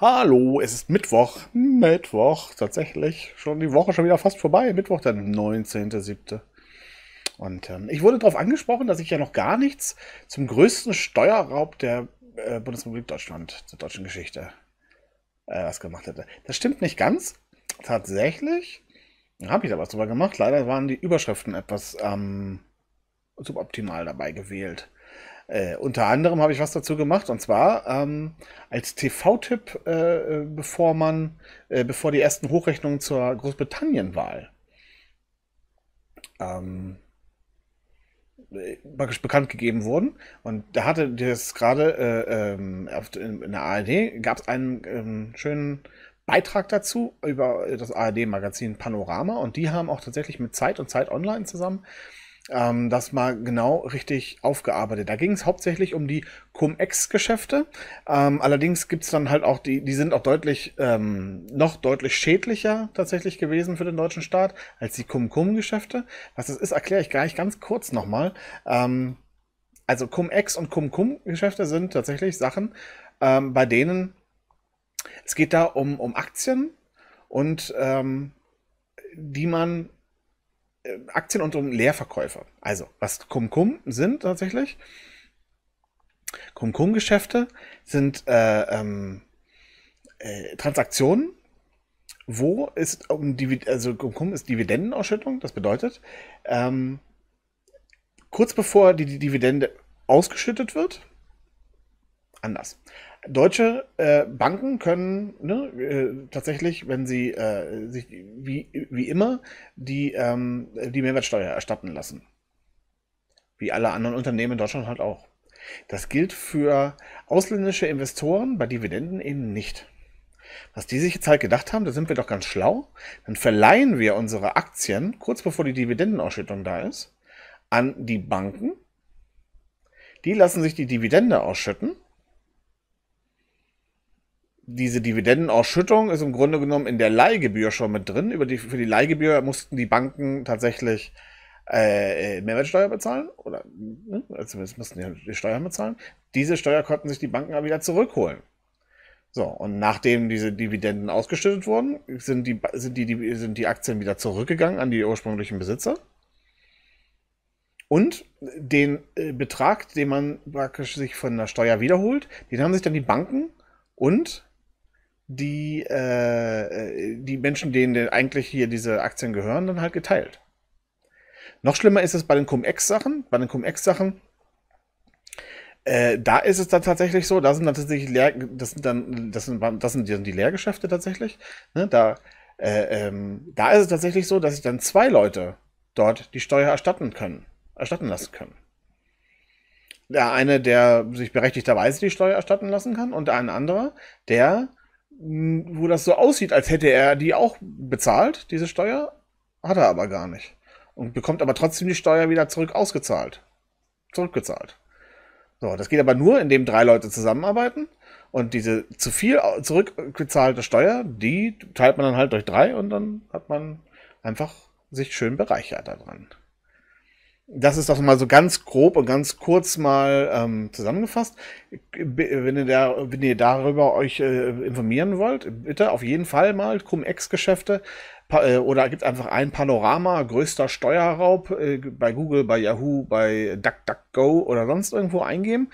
Hallo, es ist Mittwoch. Mittwoch, tatsächlich. Schon die Woche schon wieder fast vorbei. Mittwoch, der 19.07. Und ähm, ich wurde darauf angesprochen, dass ich ja noch gar nichts zum größten Steuerraub der äh, Bundesrepublik Deutschland zur deutschen Geschichte äh, was gemacht hätte. Das stimmt nicht ganz. Tatsächlich habe ich da was drüber gemacht. Leider waren die Überschriften etwas ähm, suboptimal dabei gewählt. Äh, unter anderem habe ich was dazu gemacht und zwar ähm, als TV-Tipp, äh, äh, bevor man, äh, bevor die ersten Hochrechnungen zur Großbritannien-Wahl ähm, äh, praktisch bekannt gegeben wurden. Und da hatte das gerade äh, ähm, in der ARD gab es einen ähm, schönen Beitrag dazu über das ARD-Magazin Panorama und die haben auch tatsächlich mit Zeit und Zeit Online zusammen ähm, das mal genau richtig aufgearbeitet. Da ging es hauptsächlich um die Cum-Ex-Geschäfte. Ähm, allerdings gibt es dann halt auch, die, die sind auch deutlich, ähm, noch deutlich schädlicher tatsächlich gewesen für den deutschen Staat als die Cum-Cum-Geschäfte. Was das ist, erkläre ich gleich ganz kurz nochmal. Ähm, also Cum-Ex und Cum-Cum-Geschäfte sind tatsächlich Sachen, ähm, bei denen es geht da um, um Aktien und ähm, die man äh, Aktien und um Leerverkäufe. Also, was Kum-Kum sind tatsächlich. Kum-Kum-Geschäfte sind äh, ähm, äh, Transaktionen, wo ist um Divid also Kum-Kum ist Dividendenausschüttung, das bedeutet, ähm, kurz bevor die, die Dividende ausgeschüttet wird, anders deutsche äh, Banken können ne, äh, tatsächlich, wenn sie äh, sich wie, wie immer die, ähm, die Mehrwertsteuer erstatten lassen. Wie alle anderen Unternehmen in Deutschland halt auch. Das gilt für ausländische Investoren bei Dividenden eben nicht. Was die sich jetzt halt gedacht haben, da sind wir doch ganz schlau, dann verleihen wir unsere Aktien, kurz bevor die Dividendenausschüttung da ist, an die Banken. Die lassen sich die Dividende ausschütten diese Dividendenausschüttung ist im Grunde genommen in der Leihgebühr schon mit drin. Über die, für die Leihgebühr mussten die Banken tatsächlich äh, Mehrwertsteuer bezahlen oder ne? zumindest mussten ja die Steuern bezahlen. Diese Steuer konnten sich die Banken aber wieder zurückholen. So, und nachdem diese Dividenden ausgeschüttet wurden, sind die, sind die, die, sind die Aktien wieder zurückgegangen an die ursprünglichen Besitzer. Und den äh, Betrag, den man praktisch sich von der Steuer wiederholt, den haben sich dann die Banken und die, äh, äh, die Menschen, denen eigentlich hier diese Aktien gehören, dann halt geteilt. Noch schlimmer ist es bei den Cum-Ex-Sachen. Bei den Cum-Ex-Sachen, äh, da ist es dann tatsächlich so, da sind dann tatsächlich Lehr das sind dann, das sind, das sind, die, Lehrgeschäfte tatsächlich. Ne? Da, äh, ähm, da ist es tatsächlich so, dass sich dann zwei Leute dort die Steuer erstatten können, erstatten lassen können. Der eine, der sich berechtigterweise die Steuer erstatten lassen kann, und der andere, der wo das so aussieht, als hätte er die auch bezahlt, diese Steuer, hat er aber gar nicht. Und bekommt aber trotzdem die Steuer wieder zurück ausgezahlt. Zurückgezahlt. So, das geht aber nur, indem drei Leute zusammenarbeiten und diese zu viel zurückgezahlte Steuer, die teilt man dann halt durch drei und dann hat man einfach sich schön bereichert daran das ist doch mal so ganz grob und ganz kurz mal ähm, zusammengefasst. Wenn ihr, da, wenn ihr darüber euch äh, informieren wollt, bitte auf jeden Fall mal Cum-Ex-Geschäfte äh, oder gibt einfach ein Panorama größter Steuerraub äh, bei Google, bei Yahoo, bei DuckDuckGo oder sonst irgendwo eingeben.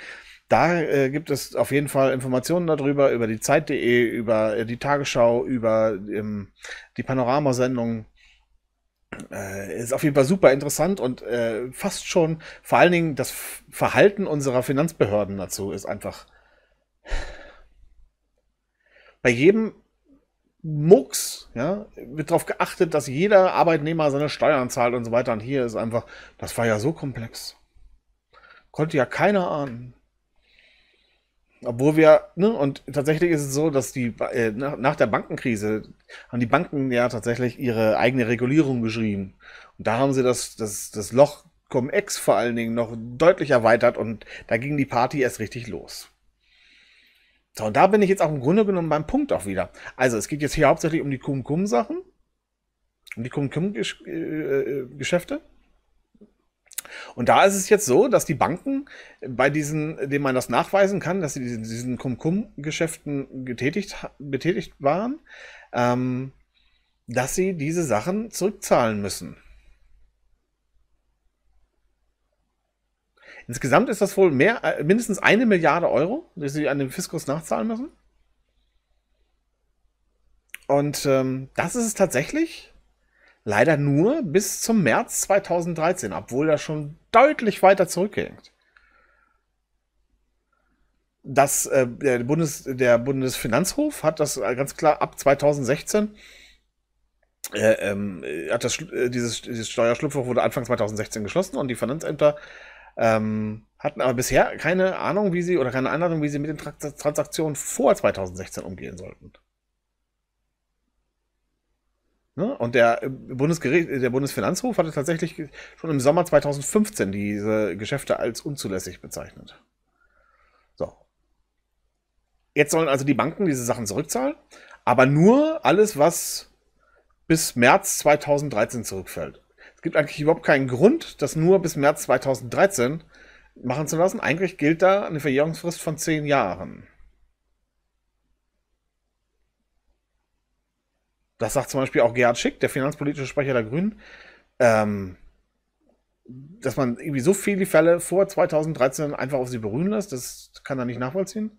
Da äh, gibt es auf jeden Fall Informationen darüber, über die Zeit.de, über äh, die Tagesschau, über ähm, die Panoramasendung äh, ist auf jeden Fall super interessant und äh, fast schon vor allen Dingen das Verhalten unserer Finanzbehörden dazu ist einfach bei jedem Mucks ja, wird darauf geachtet, dass jeder Arbeitnehmer seine Steuern zahlt und so weiter. Und hier ist einfach, das war ja so komplex. Konnte ja keiner ahnen. Obwohl wir, ne, und tatsächlich ist es so, dass die äh, nach, nach der Bankenkrise haben die Banken ja tatsächlich ihre eigene Regulierung geschrieben. Und da haben sie das, das, das Loch Cum-Ex vor allen Dingen noch deutlich erweitert und da ging die Party erst richtig los. So, und da bin ich jetzt auch im Grunde genommen beim Punkt auch wieder. Also, es geht jetzt hier hauptsächlich um die Cum-Cum-Sachen, um die Cum-Cum-Geschäfte. Äh, äh, -Gesch und da ist es jetzt so, dass die Banken bei diesen, denen man das nachweisen kann, dass sie diesen, diesen kum cum geschäften getätigt, betätigt waren, ähm, dass sie diese Sachen zurückzahlen müssen. Insgesamt ist das wohl mehr, äh, mindestens eine Milliarde Euro, die sie an den Fiskus nachzahlen müssen. Und ähm, das ist es tatsächlich. Leider nur bis zum März 2013, obwohl das schon deutlich weiter zurückhängt. Das, äh, der, Bundes, der Bundesfinanzhof hat das äh, ganz klar ab 2016 äh, ähm, hat das, äh, dieses, dieses Steuerschlupfloch wurde Anfang 2016 geschlossen und die Finanzämter ähm, hatten aber bisher keine Ahnung, wie sie oder keine Anleitung, wie sie mit den Transaktionen vor 2016 umgehen sollten. Ne? Und der äh, Bundesgericht, äh, der Bundesfinanzhof hatte tatsächlich schon im Sommer 2015 diese Geschäfte als unzulässig bezeichnet. So. Jetzt sollen also die Banken diese Sachen zurückzahlen, aber nur alles, was bis März 2013 zurückfällt. Es gibt eigentlich überhaupt keinen Grund, das nur bis März 2013 machen zu lassen. Eigentlich gilt da eine Verjährungsfrist von zehn Jahren. Das sagt zum Beispiel auch Gerhard Schick, der finanzpolitische Sprecher der Grünen, ähm, dass man irgendwie so viele Fälle vor 2013 einfach auf sie beruhen lässt, das kann er nicht nachvollziehen.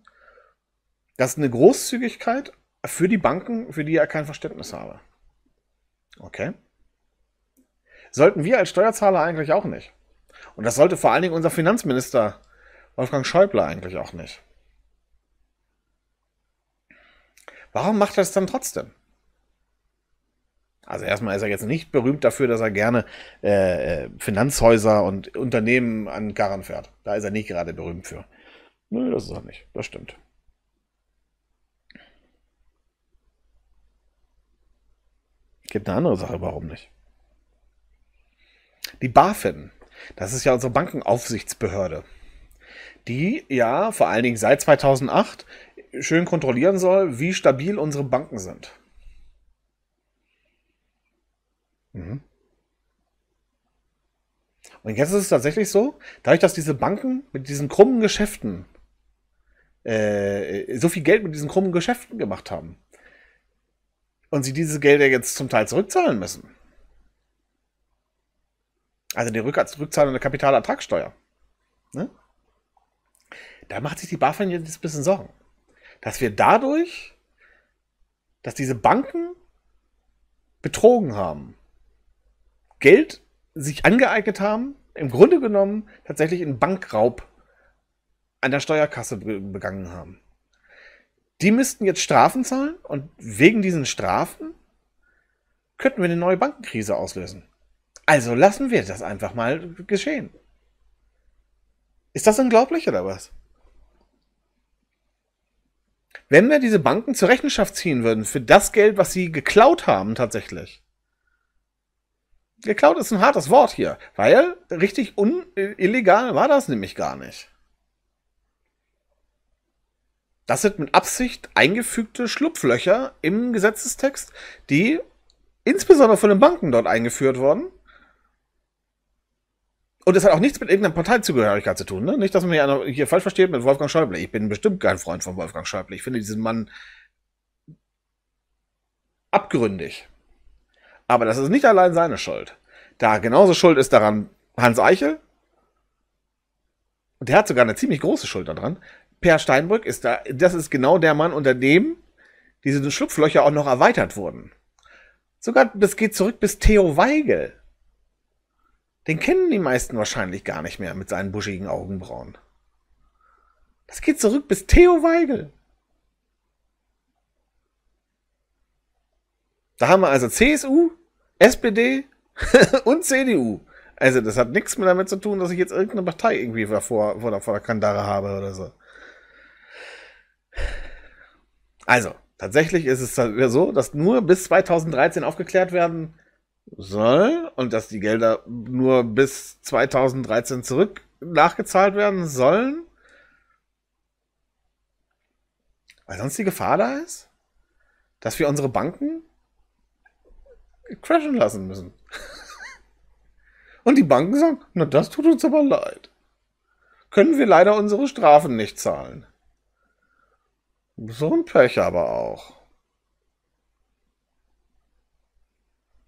Das ist eine Großzügigkeit für die Banken, für die er kein Verständnis habe. Okay. Sollten wir als Steuerzahler eigentlich auch nicht. Und das sollte vor allen Dingen unser Finanzminister Wolfgang Schäuble eigentlich auch nicht. Warum macht er es dann trotzdem? Also erstmal ist er jetzt nicht berühmt dafür, dass er gerne äh, äh, Finanzhäuser und Unternehmen an Karren fährt. Da ist er nicht gerade berühmt für. Nö, das ist er nicht. Das stimmt. Es Gibt eine andere Sache, warum nicht? Die BaFin, das ist ja unsere Bankenaufsichtsbehörde, die ja vor allen Dingen seit 2008 schön kontrollieren soll, wie stabil unsere Banken sind. Mhm. Und jetzt ist es tatsächlich so, dadurch, dass diese Banken mit diesen krummen Geschäften äh, so viel Geld mit diesen krummen Geschäften gemacht haben und sie diese Gelder jetzt zum Teil zurückzahlen müssen. Also die Rückzahlung der Kapitalertragssteuer. Ne? Da macht sich die BaFin jetzt ein bisschen Sorgen, dass wir dadurch, dass diese Banken betrogen haben, Geld sich angeeignet haben, im Grunde genommen tatsächlich einen Bankraub an der Steuerkasse begangen haben. Die müssten jetzt Strafen zahlen und wegen diesen Strafen könnten wir eine neue Bankenkrise auslösen. Also lassen wir das einfach mal geschehen. Ist das unglaublich oder was? Wenn wir diese Banken zur Rechenschaft ziehen würden für das Geld, was sie geklaut haben tatsächlich, geklaut ist ein hartes Wort hier, weil richtig un illegal war das nämlich gar nicht. Das sind mit Absicht eingefügte Schlupflöcher im Gesetzestext, die insbesondere von den Banken dort eingeführt wurden. Und das hat auch nichts mit irgendeiner Parteizugehörigkeit zu tun. Ne? Nicht, dass man hier, hier falsch versteht mit Wolfgang Schäuble. Ich bin bestimmt kein Freund von Wolfgang Schäuble. Ich finde diesen Mann abgründig. Aber das ist nicht allein seine Schuld. Da genauso schuld ist daran Hans Eichel. Und der hat sogar eine ziemlich große Schuld daran. Per Steinbrück ist da, das ist genau der Mann, unter dem diese Schlupflöcher auch noch erweitert wurden. Sogar, das geht zurück bis Theo Weigel. Den kennen die meisten wahrscheinlich gar nicht mehr mit seinen buschigen Augenbrauen. Das geht zurück bis Theo Weigel. Da haben wir also CSU, SPD und CDU. Also das hat nichts mehr damit zu tun, dass ich jetzt irgendeine Partei irgendwie vor, vor, vor der Kandare habe oder so. Also, tatsächlich ist es halt so, dass nur bis 2013 aufgeklärt werden soll und dass die Gelder nur bis 2013 zurück nachgezahlt werden sollen. Weil sonst die Gefahr da ist, dass wir unsere Banken crashen lassen müssen. Und die Banken sagen, na das tut uns aber leid. Können wir leider unsere Strafen nicht zahlen. So ein Pech aber auch.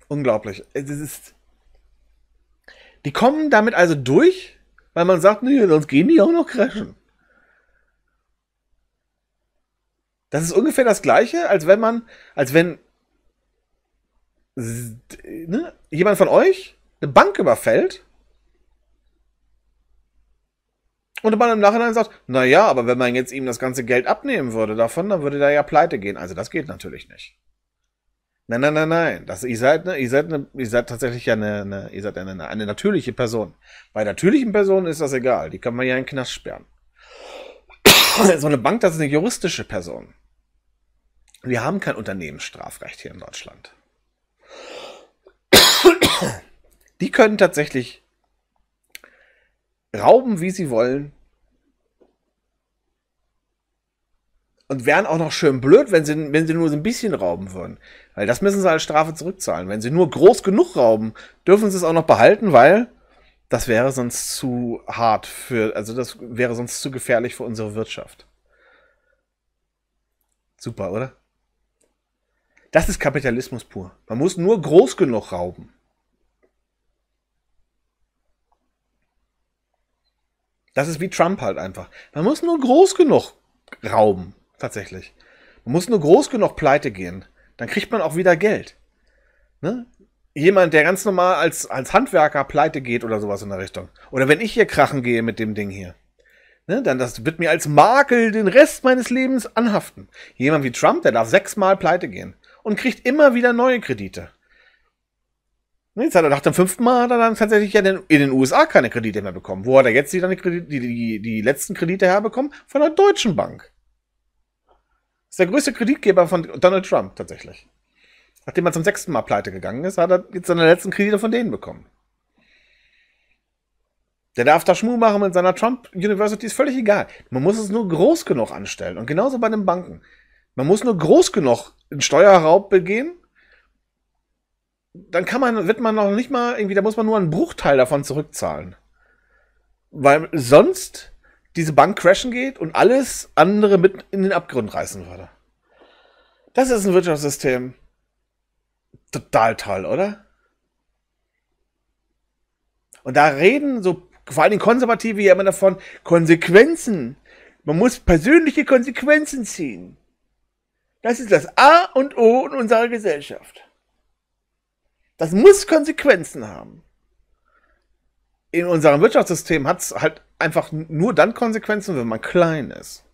Unglaublich. Es ist. Die kommen damit also durch, weil man sagt, nee, sonst gehen die auch noch crashen. Das ist ungefähr das gleiche, als wenn man, als wenn ne, jemand von euch eine Bank überfällt und man im Nachhinein sagt, naja, aber wenn man jetzt ihm das ganze Geld abnehmen würde davon, dann würde der ja pleite gehen. Also das geht natürlich nicht. Nein, nein, nein, nein. Das, ihr, seid, ne, ihr, seid ne, ihr seid tatsächlich eine, eine, ihr seid eine, eine natürliche Person. Bei natürlichen Personen ist das egal. Die kann man ja in den Knast sperren. so eine Bank, das ist eine juristische Person. Wir haben kein Unternehmensstrafrecht hier in Deutschland. Die können tatsächlich rauben, wie sie wollen. Und wären auch noch schön blöd, wenn sie, wenn sie nur so ein bisschen rauben würden. Weil das müssen sie als Strafe zurückzahlen. Wenn sie nur groß genug rauben, dürfen sie es auch noch behalten, weil das wäre sonst zu hart für, also das wäre sonst zu gefährlich für unsere Wirtschaft. Super, oder? Das ist Kapitalismus pur. Man muss nur groß genug rauben. Das ist wie Trump halt einfach. Man muss nur groß genug rauben, tatsächlich. Man muss nur groß genug pleite gehen. Dann kriegt man auch wieder Geld. Ne? Jemand, der ganz normal als, als Handwerker pleite geht oder sowas in der Richtung. Oder wenn ich hier krachen gehe mit dem Ding hier. Ne? Dann das wird mir als Makel den Rest meines Lebens anhaften. Jemand wie Trump, der darf sechsmal pleite gehen und kriegt immer wieder neue Kredite. Nee, Jetzt hat er nach dem fünften Mal hat er dann tatsächlich ja in den USA keine Kredite mehr bekommen. Wo hat er jetzt die, die, die, die letzten Kredite herbekommen? Von der Deutschen Bank. Das ist der größte Kreditgeber von Donald Trump tatsächlich. Nachdem er zum sechsten Mal pleite gegangen ist, hat er jetzt seine letzten Kredite von denen bekommen. Der darf da Schmuh machen mit seiner Trump University, ist völlig egal. Man muss es nur groß genug anstellen. Und genauso bei den Banken. Man muss nur groß genug einen Steuerraub begehen dann kann man, wird man noch nicht mal irgendwie, da muss man nur einen Bruchteil davon zurückzahlen. Weil sonst diese Bank crashen geht und alles andere mit in den Abgrund reißen würde. Das ist ein Wirtschaftssystem. Total toll, oder? Und da reden so vor allem Konservative ja immer davon, Konsequenzen. Man muss persönliche Konsequenzen ziehen. Das ist das A und O in unserer Gesellschaft. Das muss Konsequenzen haben. In unserem Wirtschaftssystem hat es halt einfach nur dann Konsequenzen, wenn man klein ist.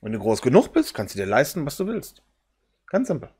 Wenn du groß genug bist, kannst du dir leisten, was du willst. Ganz simpel.